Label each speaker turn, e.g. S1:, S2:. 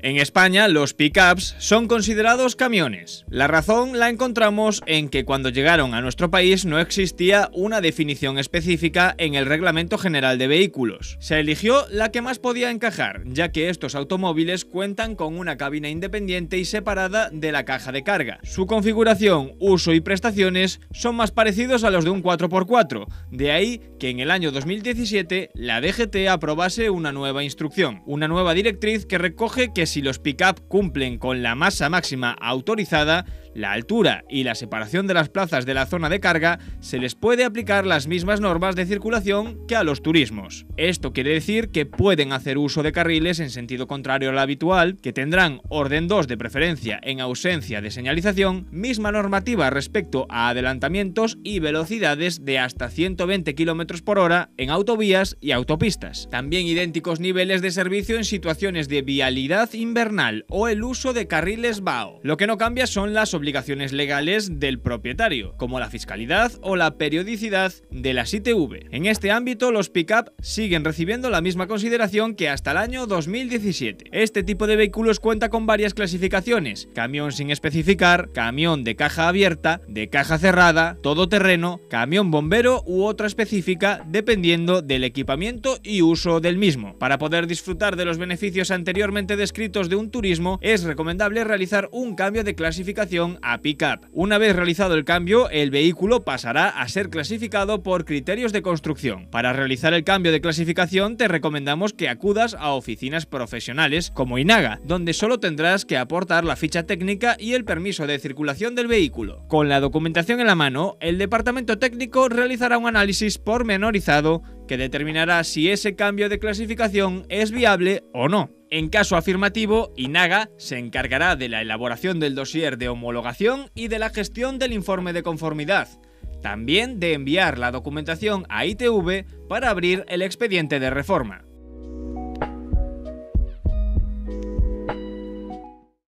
S1: En España, los pickups son considerados camiones. La razón la encontramos en que cuando llegaron a nuestro país no existía una definición específica en el Reglamento General de Vehículos. Se eligió la que más podía encajar, ya que estos automóviles cuentan con una cabina independiente y separada de la caja de carga. Su configuración, uso y prestaciones son más parecidos a los de un 4x4, de ahí que en el año 2017 la DGT aprobase una nueva instrucción, una nueva directriz que recoge que si los pick-up cumplen con la masa máxima autorizada, la altura y la separación de las plazas de la zona de carga, se les puede aplicar las mismas normas de circulación que a los turismos. Esto quiere decir que pueden hacer uso de carriles en sentido contrario al habitual, que tendrán orden 2 de preferencia en ausencia de señalización, misma normativa respecto a adelantamientos y velocidades de hasta 120 km por hora en autovías y autopistas. También idénticos niveles de servicio en situaciones de vialidad invernal o el uso de carriles BAO. Lo que no cambia son las obligaciones legales del propietario, como la fiscalidad o la periodicidad de la ITV. En este ámbito, los pick-up siguen recibiendo la misma consideración que hasta el año 2017. Este tipo de vehículos cuenta con varias clasificaciones, camión sin especificar, camión de caja abierta, de caja cerrada, todoterreno, camión bombero u otra específica dependiendo del equipamiento y uso del mismo. Para poder disfrutar de los beneficios anteriormente descritos de un turismo, es recomendable realizar un cambio de clasificación a a pickup. Una vez realizado el cambio, el vehículo pasará a ser clasificado por criterios de construcción. Para realizar el cambio de clasificación te recomendamos que acudas a oficinas profesionales como Inaga, donde solo tendrás que aportar la ficha técnica y el permiso de circulación del vehículo. Con la documentación en la mano, el departamento técnico realizará un análisis pormenorizado que determinará si ese cambio de clasificación es viable o no. En caso afirmativo, INAGA se encargará de la elaboración del dossier de homologación y de la gestión del informe de conformidad, también de enviar la documentación a ITV para abrir el expediente de reforma.